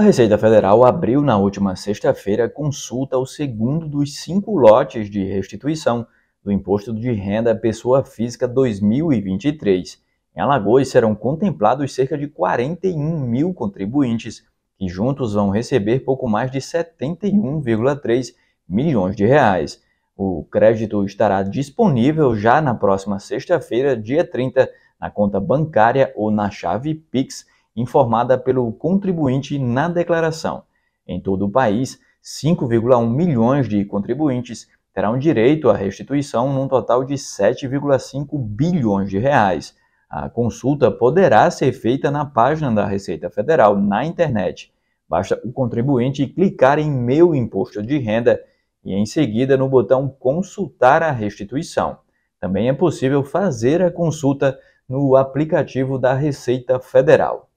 A Receita Federal abriu na última sexta-feira consulta ao segundo dos cinco lotes de restituição do Imposto de Renda Pessoa Física 2023. Em Alagoas serão contemplados cerca de 41 mil contribuintes, que juntos vão receber pouco mais de 71,3 milhões de reais. O crédito estará disponível já na próxima sexta-feira, dia 30, na conta bancária ou na chave Pix informada pelo contribuinte na declaração. Em todo o país, 5,1 milhões de contribuintes terão direito à restituição num total de 7,5 bilhões de reais. A consulta poderá ser feita na página da Receita Federal na internet. Basta o contribuinte clicar em Meu Imposto de Renda e em seguida no botão Consultar a Restituição. Também é possível fazer a consulta no aplicativo da Receita Federal.